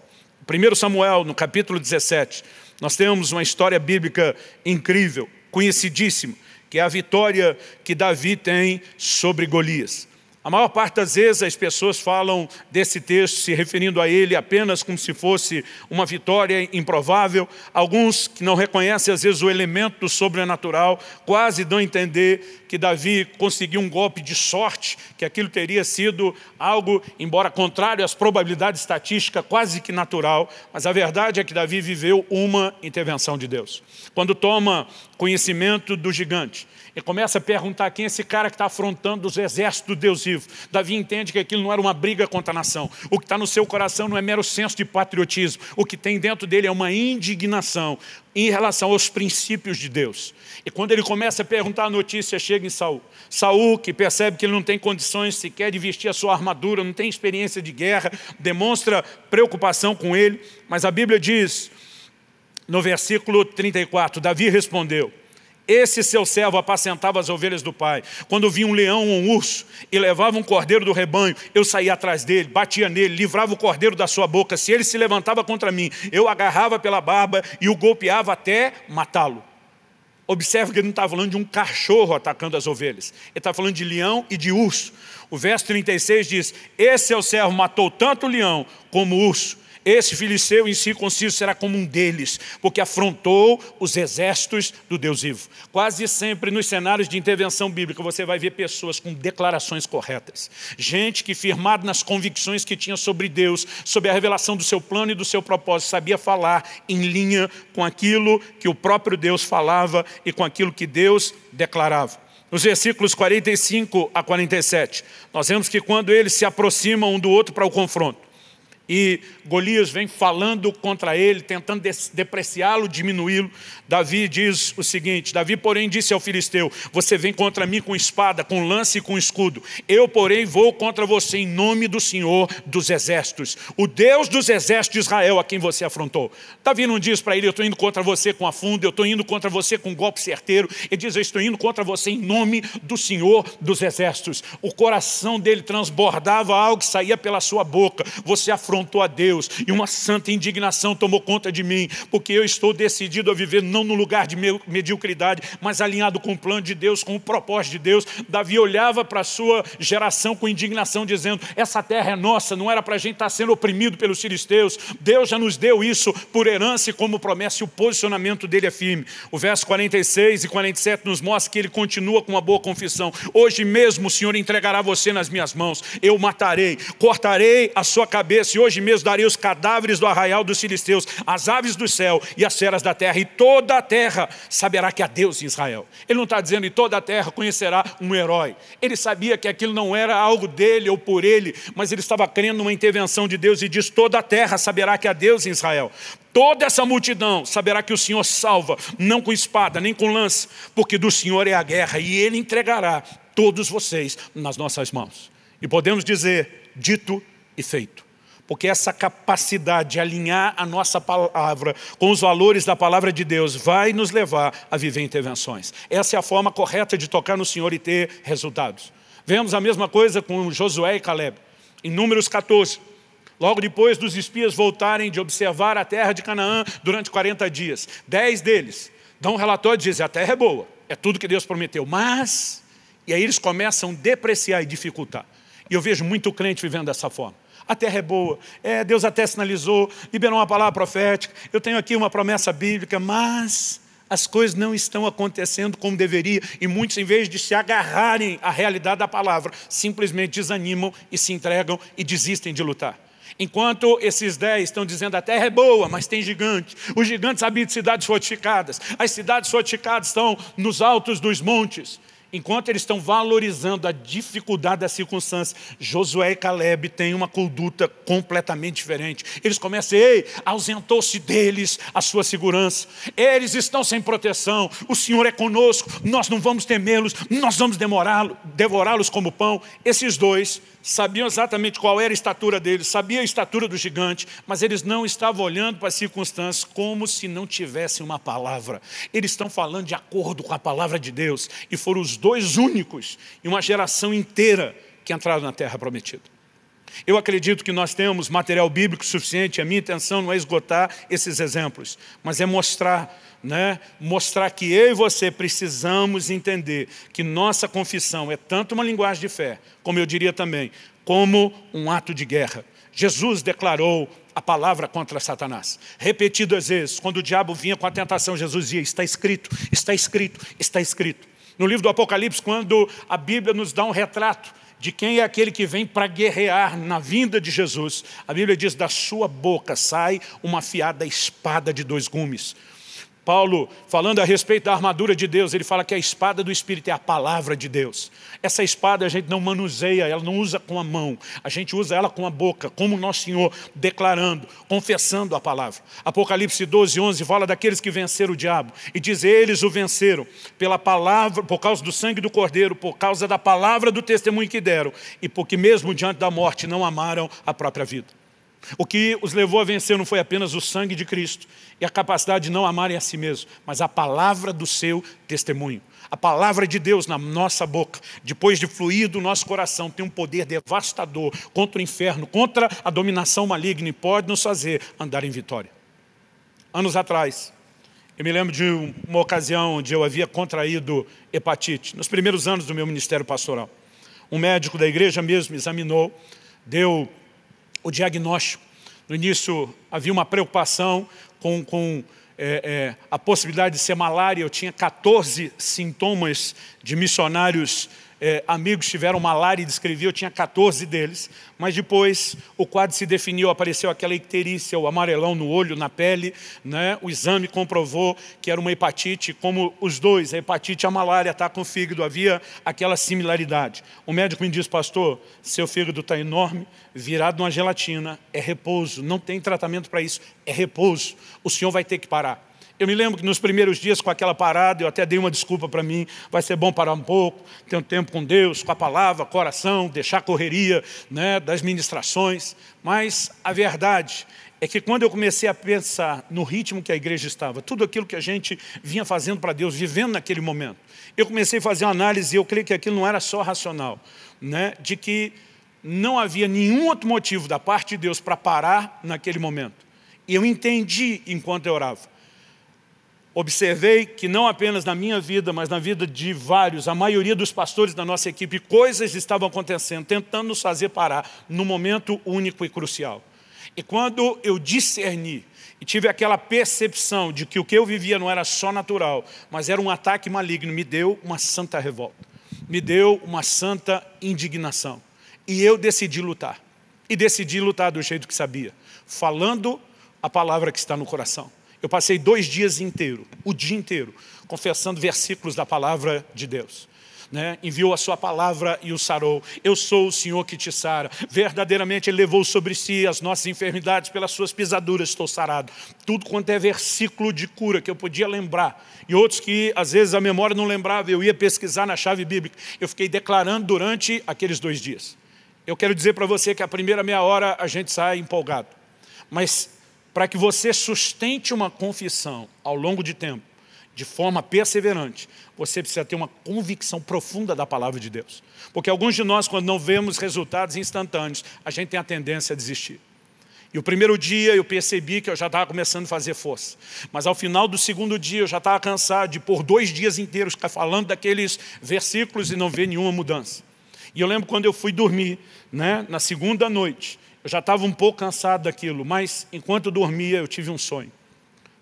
1 Samuel, no capítulo 17, nós temos uma história bíblica incrível, conhecidíssima, que é a vitória que Davi tem sobre Golias. A maior parte das vezes as pessoas falam desse texto se referindo a ele apenas como se fosse uma vitória improvável. Alguns que não reconhecem às vezes o elemento sobrenatural quase dão a entender que Davi conseguiu um golpe de sorte, que aquilo teria sido algo, embora contrário às probabilidades estatísticas, quase que natural. Mas a verdade é que Davi viveu uma intervenção de Deus. Quando toma conhecimento do gigante, ele começa a perguntar quem é esse cara que está afrontando os exércitos do Deus vivo. Davi entende que aquilo não era uma briga contra a nação. O que está no seu coração não é mero senso de patriotismo. O que tem dentro dele é uma indignação em relação aos princípios de Deus. E quando ele começa a perguntar a notícia, chega em Saul. Saul, que percebe que ele não tem condições sequer de vestir a sua armadura, não tem experiência de guerra, demonstra preocupação com ele, mas a Bíblia diz no versículo 34, Davi respondeu: esse seu servo apacentava as ovelhas do pai. Quando vinha um leão ou um urso e levava um cordeiro do rebanho, eu saía atrás dele, batia nele, livrava o cordeiro da sua boca. Se ele se levantava contra mim, eu agarrava pela barba e o golpeava até matá-lo. Observe que ele não está falando de um cachorro atacando as ovelhas. Ele está falando de leão e de urso. O verso 36 diz: Esse seu é servo matou tanto o leão como o urso esse filisteu em si conciso será como um deles, porque afrontou os exércitos do Deus vivo. Quase sempre nos cenários de intervenção bíblica você vai ver pessoas com declarações corretas. Gente que, firmado nas convicções que tinha sobre Deus, sobre a revelação do seu plano e do seu propósito, sabia falar em linha com aquilo que o próprio Deus falava e com aquilo que Deus declarava nos versículos 45 a 47, nós vemos que quando eles se aproximam um do outro para o confronto, e Golias vem falando contra ele, tentando depreciá-lo, diminuí-lo. Davi diz o seguinte: Davi, porém, disse ao filisteu: Você vem contra mim com espada, com lance e com escudo. Eu, porém, vou contra você em nome do Senhor dos exércitos, o Deus dos exércitos de Israel, a quem você afrontou. Davi não diz para ele: Eu estou indo contra você com afundo. eu estou indo contra você com golpe certeiro. Ele diz: Eu estou indo contra você em nome do Senhor dos exércitos. O coração dele transbordava algo que saía pela sua boca. Você afrontou afrontou a Deus e uma santa indignação tomou conta de mim, porque eu estou decidido a viver não no lugar de mediocridade, mas alinhado com o plano de Deus, com o propósito de Deus. Davi olhava para a sua geração com indignação, dizendo: Essa terra é nossa, não era para a gente estar tá sendo oprimido pelos filisteus. Deus já nos deu isso por herança e como promessa, e o posicionamento dele é firme. O verso 46 e 47 nos mostra que ele continua com uma boa confissão: Hoje mesmo o Senhor entregará você nas minhas mãos, eu matarei, cortarei a sua cabeça e hoje mesmo darei os cadáveres do arraial dos filisteus, as aves do céu e as feras da terra, e toda a terra saberá que há Deus em Israel. Ele não está dizendo, e toda a terra conhecerá um herói. Ele sabia que aquilo não era algo dele ou por ele, mas ele estava crendo numa intervenção de Deus e diz: toda a terra saberá que há Deus em Israel. Toda essa multidão saberá que o Senhor salva, não com espada, nem com lança, porque do Senhor é a guerra, e Ele entregará todos vocês nas nossas mãos. E podemos dizer: dito e feito. Porque essa capacidade de alinhar a nossa palavra com os valores da palavra de Deus vai nos levar a viver intervenções. Essa é a forma correta de tocar no Senhor e ter resultados. Vemos a mesma coisa com Josué e Caleb. Em Números 14, logo depois dos espias voltarem de observar a terra de Canaã durante 40 dias, dez deles dão um relatório e dizem: a terra é boa, é tudo que Deus prometeu, mas. E aí eles começam a depreciar e dificultar. E eu vejo muito crente vivendo dessa forma a terra é boa. É, Deus até sinalizou, liberou uma palavra profética. Eu tenho aqui uma promessa bíblica, mas as coisas não estão acontecendo como deveria, e muitos, em vez de se agarrarem à realidade da palavra, simplesmente desanimam e se entregam e desistem de lutar. Enquanto esses dez estão dizendo a terra é boa, mas tem gigante. Os gigantes habitam cidades fortificadas. As cidades fortificadas estão nos altos dos montes. Enquanto eles estão valorizando a dificuldade da circunstância, Josué e Caleb têm uma conduta completamente diferente. Eles começam, ei, ausentou-se deles a sua segurança. Eles estão sem proteção. O Senhor é conosco. Nós não vamos temê-los. Nós vamos devorá-los como pão. Esses dois sabiam exatamente qual era a estatura deles, sabiam a estatura do gigante, mas eles não estavam olhando para as circunstâncias como se não tivessem uma palavra. Eles estão falando de acordo com a palavra de Deus e foram os dois únicos em uma geração inteira que entraram na terra prometida. Eu acredito que nós temos material bíblico suficiente, a minha intenção não é esgotar esses exemplos, mas é mostrar né, mostrar que eu e você precisamos entender que nossa confissão é tanto uma linguagem de fé, como eu diria também, como um ato de guerra. Jesus declarou a palavra contra Satanás. Repetidas vezes, quando o diabo vinha com a tentação, Jesus dizia: Está escrito, está escrito, está escrito. No livro do Apocalipse, quando a Bíblia nos dá um retrato de quem é aquele que vem para guerrear na vinda de Jesus, a Bíblia diz: Da sua boca sai uma afiada espada de dois gumes Paulo, falando a respeito da armadura de Deus, ele fala que a espada do Espírito é a palavra de Deus. Essa espada a gente não manuseia, ela não usa com a mão, a gente usa ela com a boca, como nosso Senhor, declarando, confessando a palavra. Apocalipse 12, 11 fala daqueles que venceram o diabo e diz: Eles o venceram pela palavra, por causa do sangue do Cordeiro, por causa da palavra do testemunho que deram e porque, mesmo diante da morte, não amaram a própria vida. O que os levou a vencer não foi apenas o sangue de Cristo e a capacidade de não amarem a si mesmos, mas a palavra do seu testemunho. A palavra de Deus na nossa boca, depois de fluir do nosso coração, tem um poder devastador contra o inferno, contra a dominação maligna e pode nos fazer andar em vitória. Anos atrás, eu me lembro de uma ocasião onde eu havia contraído hepatite, nos primeiros anos do meu ministério pastoral. Um médico da igreja mesmo examinou, deu o diagnóstico. No início havia uma preocupação com, com é, é, a possibilidade de ser malária. Eu tinha 14 sintomas de missionários é, amigos tiveram malária e descrevi, eu tinha 14 deles, mas depois o quadro se definiu, apareceu aquela icterícia, o amarelão no olho, na pele, né? o exame comprovou que era uma hepatite, como os dois, a hepatite e a malária tá? com o fígado, havia aquela similaridade. O médico me disse, pastor, seu fígado está enorme, virado numa gelatina, é repouso, não tem tratamento para isso, é repouso, o senhor vai ter que parar. Eu me lembro que nos primeiros dias com aquela parada, eu até dei uma desculpa para mim, vai ser bom parar um pouco, ter um tempo com Deus, com a palavra, coração, deixar a correria né, das ministrações. Mas a verdade é que quando eu comecei a pensar no ritmo que a igreja estava, tudo aquilo que a gente vinha fazendo para Deus, vivendo naquele momento, eu comecei a fazer uma análise e eu creio que aquilo não era só racional, né, de que não havia nenhum outro motivo da parte de Deus para parar naquele momento. E eu entendi enquanto eu orava observei que não apenas na minha vida, mas na vida de vários, a maioria dos pastores da nossa equipe, coisas estavam acontecendo, tentando nos fazer parar no momento único e crucial. E quando eu discerni e tive aquela percepção de que o que eu vivia não era só natural, mas era um ataque maligno, me deu uma santa revolta, me deu uma santa indignação. E eu decidi lutar. E decidi lutar do jeito que sabia, falando a palavra que está no coração eu passei dois dias inteiro, o dia inteiro, confessando versículos da palavra de Deus. Né? enviou a sua palavra e o sarou. Eu sou o Senhor que te sara. Verdadeiramente Ele levou sobre si as nossas enfermidades, pelas suas pisaduras estou sarado. Tudo quanto é versículo de cura que eu podia lembrar, e outros que às vezes a memória não lembrava, eu ia pesquisar na chave bíblica. Eu fiquei declarando durante aqueles dois dias. Eu quero dizer para você que a primeira meia hora a gente sai empolgado, mas para que você sustente uma confissão ao longo de tempo, de forma perseverante, você precisa ter uma convicção profunda da palavra de Deus. Porque alguns de nós, quando não vemos resultados instantâneos, a gente tem a tendência a desistir. E o primeiro dia eu percebi que eu já estava começando a fazer força. Mas ao final do segundo dia eu já estava cansado de por dois dias inteiros ficar falando daqueles versículos e não ver nenhuma mudança. E eu lembro quando eu fui dormir, né, na segunda noite, eu já estava um pouco cansado daquilo, mas enquanto dormia eu tive um sonho.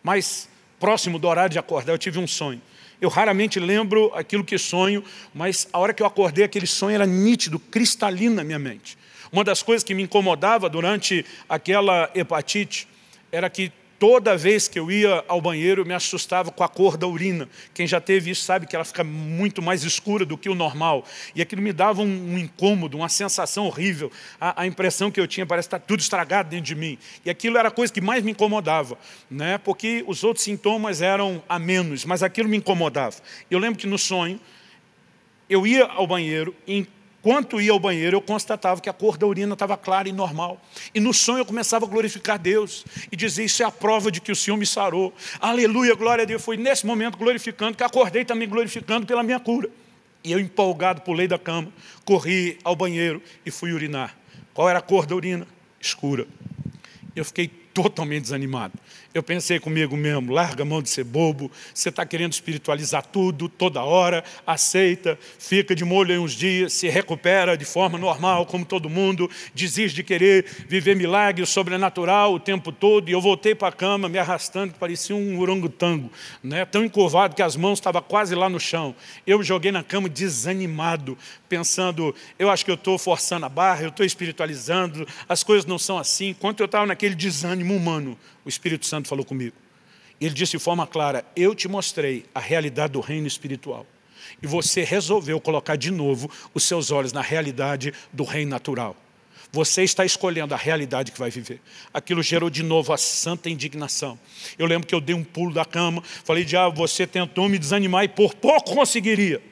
Mas próximo do horário de acordar eu tive um sonho. Eu raramente lembro aquilo que sonho, mas a hora que eu acordei aquele sonho era nítido, cristalino na minha mente. Uma das coisas que me incomodava durante aquela hepatite era que Toda vez que eu ia ao banheiro, eu me assustava com a cor da urina. Quem já teve isso sabe que ela fica muito mais escura do que o normal. E aquilo me dava um, um incômodo, uma sensação horrível. A, a impressão que eu tinha parece estar tá tudo estragado dentro de mim. E aquilo era a coisa que mais me incomodava, né? porque os outros sintomas eram a menos, mas aquilo me incomodava. Eu lembro que no sonho, eu ia ao banheiro e Quanto ia ao banheiro, eu constatava que a cor da urina estava clara e normal. E no sonho eu começava a glorificar Deus e dizer: Isso é a prova de que o Senhor me sarou. Aleluia, glória a Deus. Foi nesse momento glorificando que acordei também glorificando pela minha cura. E eu, empolgado, pulei da cama, corri ao banheiro e fui urinar. Qual era a cor da urina? Escura. Eu fiquei totalmente desanimado. Eu pensei comigo mesmo, larga a mão de ser bobo, você está querendo espiritualizar tudo, toda hora, aceita, fica de molho em uns dias, se recupera de forma normal, como todo mundo, desiste de querer viver milagre sobrenatural o tempo todo, e eu voltei para a cama, me arrastando, que parecia um orangotango, né? tão encurvado que as mãos estavam quase lá no chão. Eu joguei na cama desanimado, pensando, eu acho que eu estou forçando a barra, eu estou espiritualizando, as coisas não são assim, enquanto eu estava naquele desânimo humano, Espírito Santo falou comigo. Ele disse de forma clara: Eu te mostrei a realidade do reino espiritual. E você resolveu colocar de novo os seus olhos na realidade do reino natural. Você está escolhendo a realidade que vai viver. Aquilo gerou de novo a santa indignação. Eu lembro que eu dei um pulo da cama, falei, diabo, você tentou me desanimar e por pouco conseguiria.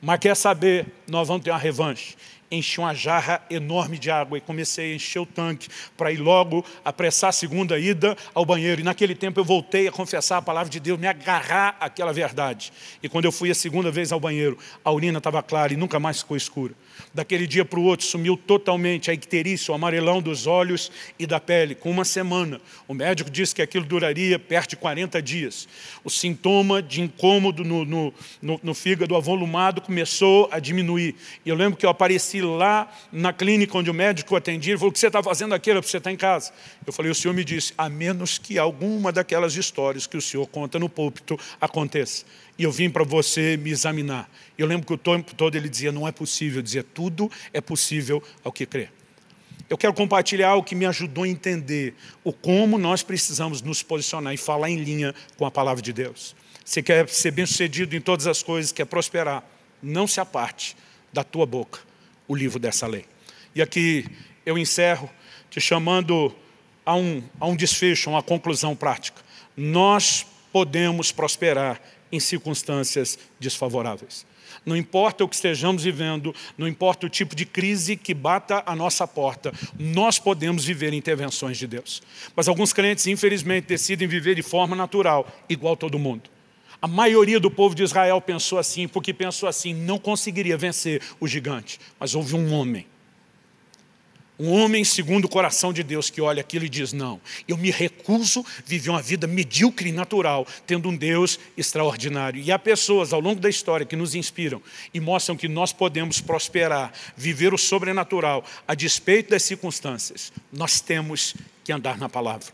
Mas quer saber, nós vamos ter uma revanche enchi uma jarra enorme de água e comecei a encher o tanque para ir logo apressar a segunda ida ao banheiro. E naquele tempo eu voltei a confessar a palavra de Deus, me agarrar àquela verdade. E quando eu fui a segunda vez ao banheiro, a urina estava clara e nunca mais ficou escura. Daquele dia para o outro, sumiu totalmente a icterícia, o amarelão dos olhos e da pele, com uma semana. O médico disse que aquilo duraria perto de 40 dias. O sintoma de incômodo no, no, no, no fígado avolumado começou a diminuir. E eu lembro que eu apareci lá na clínica onde o médico atendia, e falou, o que você está fazendo aqui? você está em casa. Eu falei, o senhor me disse, a menos que alguma daquelas histórias que o senhor conta no púlpito aconteça. E eu vim para você me examinar. Eu lembro que o tempo todo ele dizia: não é possível, eu dizia: tudo é possível ao que crê. Eu quero compartilhar o que me ajudou a entender o como nós precisamos nos posicionar e falar em linha com a palavra de Deus. Você quer ser bem-sucedido em todas as coisas, quer prosperar, não se aparte da tua boca o livro dessa lei. E aqui eu encerro te chamando a um, a um desfecho, a uma conclusão prática. Nós podemos prosperar em circunstâncias desfavoráveis. Não importa o que estejamos vivendo, não importa o tipo de crise que bata a nossa porta, nós podemos viver intervenções de Deus. Mas alguns crentes, infelizmente, decidem viver de forma natural, igual todo mundo. A maioria do povo de Israel pensou assim, porque pensou assim, não conseguiria vencer o gigante. Mas houve um homem um homem segundo o coração de Deus que olha aquilo e diz: Não, eu me recuso viver uma vida medíocre e natural, tendo um Deus extraordinário. E há pessoas ao longo da história que nos inspiram e mostram que nós podemos prosperar, viver o sobrenatural, a despeito das circunstâncias. Nós temos que andar na palavra.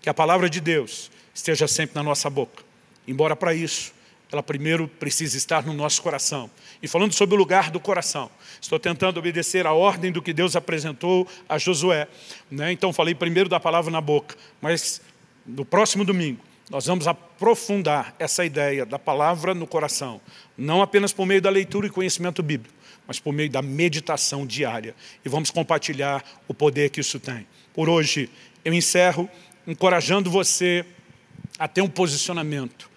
Que a palavra de Deus esteja sempre na nossa boca. Embora para isso, ela primeiro precisa estar no nosso coração. E falando sobre o lugar do coração, Estou tentando obedecer a ordem do que Deus apresentou a Josué. Né? Então, falei primeiro da palavra na boca, mas no próximo domingo nós vamos aprofundar essa ideia da palavra no coração, não apenas por meio da leitura e conhecimento bíblico, mas por meio da meditação diária. E vamos compartilhar o poder que isso tem. Por hoje, eu encerro encorajando você a ter um posicionamento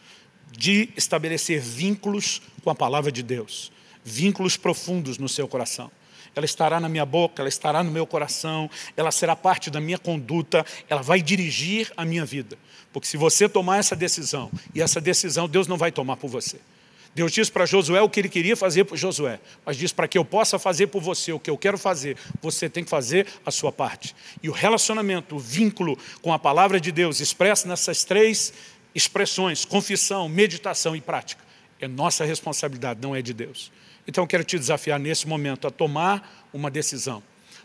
de estabelecer vínculos com a palavra de Deus vínculos profundos no seu coração. Ela estará na minha boca, ela estará no meu coração, ela será parte da minha conduta, ela vai dirigir a minha vida. Porque se você tomar essa decisão, e essa decisão Deus não vai tomar por você. Deus disse para Josué o que ele queria fazer por Josué, mas diz para que eu possa fazer por você o que eu quero fazer, você tem que fazer a sua parte. E o relacionamento, o vínculo com a palavra de Deus, expresso nessas três expressões: confissão, meditação e prática, é nossa responsabilidade, não é de Deus. Então eu quero te desafiar nesse momento a tomar uma decisão.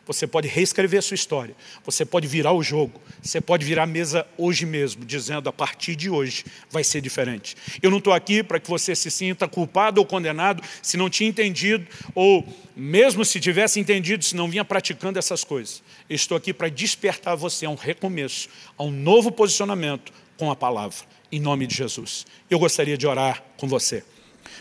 Você pode reescrever a sua história, você pode virar o jogo, você pode virar a mesa hoje mesmo, dizendo a partir de hoje vai ser diferente. Eu não estou aqui para que você se sinta culpado ou condenado se não tinha entendido, ou mesmo se tivesse entendido, se não vinha praticando essas coisas. Eu estou aqui para despertar você a um recomeço, a um novo posicionamento com a palavra, em nome de Jesus. Eu gostaria de orar com você.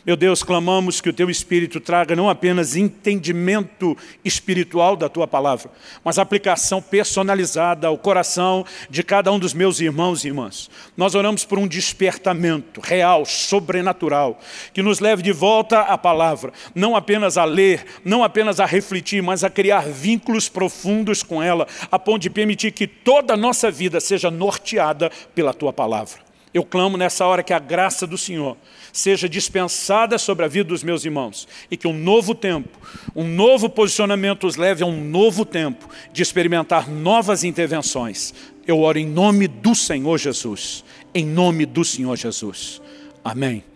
Meu Deus, clamamos que o teu Espírito traga não apenas entendimento espiritual da tua palavra, mas aplicação personalizada ao coração de cada um dos meus irmãos e irmãs. Nós oramos por um despertamento real, sobrenatural, que nos leve de volta à palavra, não apenas a ler, não apenas a refletir, mas a criar vínculos profundos com ela, a ponto de permitir que toda a nossa vida seja norteada pela tua palavra. Eu clamo nessa hora que a graça do Senhor seja dispensada sobre a vida dos meus irmãos e que um novo tempo, um novo posicionamento os leve a um novo tempo de experimentar novas intervenções. Eu oro em nome do Senhor Jesus. Em nome do Senhor Jesus. Amém.